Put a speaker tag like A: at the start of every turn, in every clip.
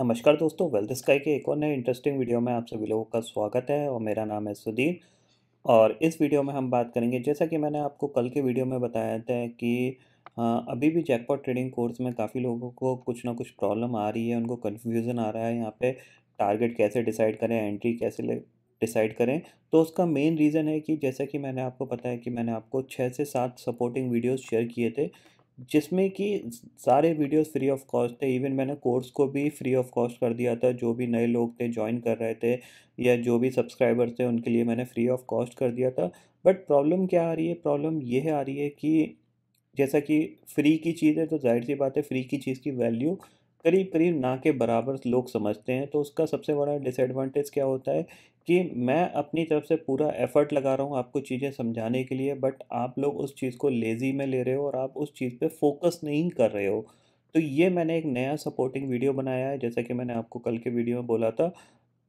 A: नमस्कार दोस्तों wealth sky के एक और नए इंटरेस्टिंग वीडियो में आप सभी लोगों का स्वागत है और मेरा नाम है सुधीर और इस वीडियो में हम बात करेंगे जैसा कि मैंने आपको कल के वीडियो में बताया था कि अभी भी जैकपॉट ट्रेडिंग कोर्स में काफ़ी लोगों को कुछ ना कुछ प्रॉब्लम आ रही है उनको कन्फ्यूज़न आ रहा है यहाँ पर टारगेट कैसे डिसाइड करें एंट्री कैसे डिसाइड करें तो उसका मेन रीज़न है कि जैसा कि मैंने आपको पता है कि मैंने आपको छः से सात सपोर्टिंग वीडियोस शेयर किए थे जिसमें कि सारे वीडियो फ्री ऑफ कॉस्ट थे इवन मैंने कोर्स को भी फ्री ऑफ कॉस्ट कर दिया था जो भी नए लोग थे ज्वाइन कर रहे थे या जो भी सब्सक्राइबर्स थे उनके लिए मैंने फ्री ऑफ कॉस्ट कर दिया था बट प्रॉब्लम क्या आ रही है प्रॉब्लम यह आ रही है कि जैसा कि फ्री की चीज़ है तो जाहिर सी बात है फ्री की चीज़ की वैल्यू करीब करीब ना के बराबर लोग समझते हैं तो उसका सबसे बड़ा डिसएडवांटेज क्या होता है कि मैं अपनी तरफ से पूरा एफर्ट लगा रहा हूँ आपको चीज़ें समझाने के लिए बट आप लोग उस चीज़ को लेज़ी में ले रहे हो और आप उस चीज़ पे फोकस नहीं कर रहे हो तो ये मैंने एक नया सपोर्टिंग वीडियो बनाया है जैसा कि मैंने आपको कल के वीडियो में बोला था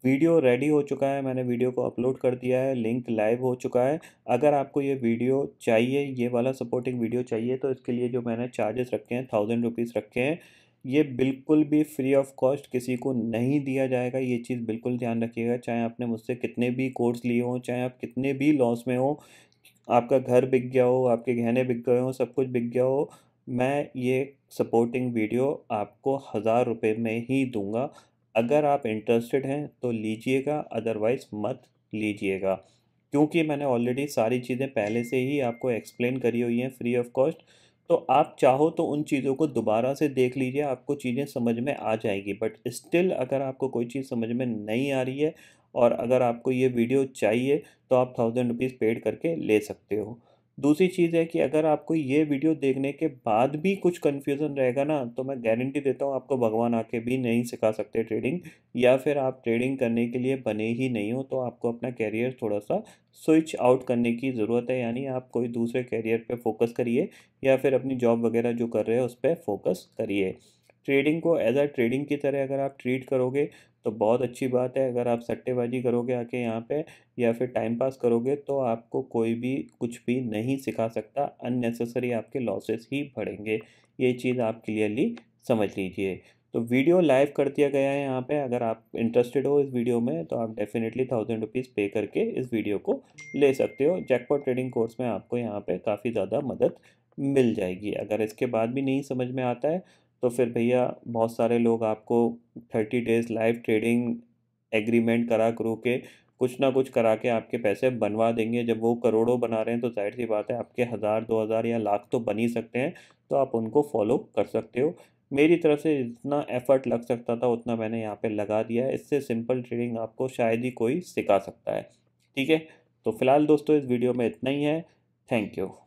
A: वीडियो रेडी हो चुका है मैंने वीडियो को अपलोड कर दिया है लिंक लाइव हो चुका है अगर आपको ये वीडियो चाहिए ये वाला सपोर्टिंग वीडियो चाहिए तो इसके लिए जो मैंने चार्जेस रखे हैं थाउजेंड रुपीज़ रखे हैं ये बिल्कुल भी फ्री ऑफ कॉस्ट किसी को नहीं दिया जाएगा ये चीज़ बिल्कुल ध्यान रखिएगा चाहे आपने मुझसे कितने भी कोर्स लिए हों चाहे आप कितने भी लॉस में हो आपका घर बिक गया हो आपके गहने बिक गए हों सब कुछ बिक गया हो मैं ये सपोर्टिंग वीडियो आपको हज़ार रुपये में ही दूंगा अगर आप इंटरेस्टेड हैं तो लीजिएगा अदरवाइज़ मत लीजिएगा क्योंकि मैंने ऑलरेडी सारी चीज़ें पहले से ही आपको एक्सप्लेन करी हुई हैं फ्री ऑफ कॉस्ट तो आप चाहो तो उन चीज़ों को दोबारा से देख लीजिए आपको चीज़ें समझ में आ जाएगी बट स्टिल अगर आपको कोई चीज़ समझ में नहीं आ रही है और अगर आपको ये वीडियो चाहिए तो आप थाउजेंड रुपीज़ पेड करके ले सकते हो दूसरी चीज़ है कि अगर आपको ये वीडियो देखने के बाद भी कुछ कन्फ्यूज़न रहेगा ना तो मैं गारंटी देता हूँ आपको भगवान आके भी नहीं सिखा सकते ट्रेडिंग या फिर आप ट्रेडिंग करने के लिए बने ही नहीं हो तो आपको अपना कैरियर थोड़ा सा स्विच आउट करने की ज़रूरत है यानी आप कोई दूसरे कैरियर पर फोकस करिए या फिर अपनी जॉब वगैरह जो कर रहे हो उस पर फोकस करिए ट्रेडिंग को एज आ ट्रेडिंग की तरह अगर आप ट्रीट करोगे तो बहुत अच्छी बात है अगर आप सट्टेबाजी करोगे आके यहाँ पे या फिर टाइम पास करोगे तो आपको कोई भी कुछ भी नहीं सिखा सकता अननेसेसरी आपके लॉसेस ही बढ़ेंगे ये चीज़ आप क्लियरली समझ लीजिए तो वीडियो लाइव कर दिया गया है यहाँ पे अगर आप इंटरेस्टेड हो इस वीडियो में तो आप डेफिनेटली थाउजेंड रुपीज़ पे करके इस वीडियो को ले सकते हो जैकपॉट ट्रेडिंग कोर्स में आपको यहाँ पे काफ़ी ज़्यादा मदद मिल जाएगी अगर इसके बाद भी नहीं समझ में आता है तो फिर भैया बहुत सारे लोग आपको thirty days live trading agreement करा करू के कुछ ना कुछ करा के आपके पैसे बनवा देंगे जब वो करोड़ों बना रहे हैं तो जाहिर सी बात है आपके हज़ार दो हज़ार या लाख तो बन ही सकते हैं तो आप उनको फॉलो कर सकते हो मेरी तरफ से जितना एफर्ट लग सकता था उतना मैंने यहाँ पे लगा दिया है इससे सिंपल ट्रेडिंग आपको शायद ही कोई सिखा सकता है ठीक है तो फिलहाल दोस्तों इस वीडियो में इतना ही है थैंक यू